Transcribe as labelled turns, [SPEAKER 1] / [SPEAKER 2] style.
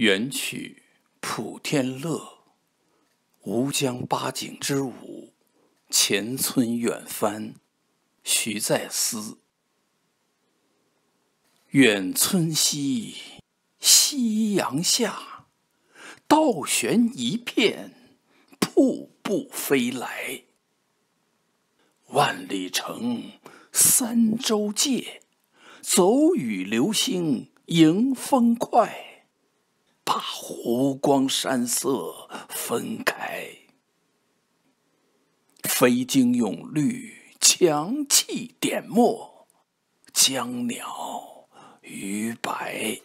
[SPEAKER 1] 元曲《普天乐》，吴江八景之五，《前村远帆》，徐再思。远村西，夕阳下，倒悬一片瀑布飞来。万里城，
[SPEAKER 2] 三洲界，
[SPEAKER 1] 走雨流星，迎
[SPEAKER 2] 风快。
[SPEAKER 1] 湖光山色分开，飞鲸用绿，强气点墨，江鸟鱼白。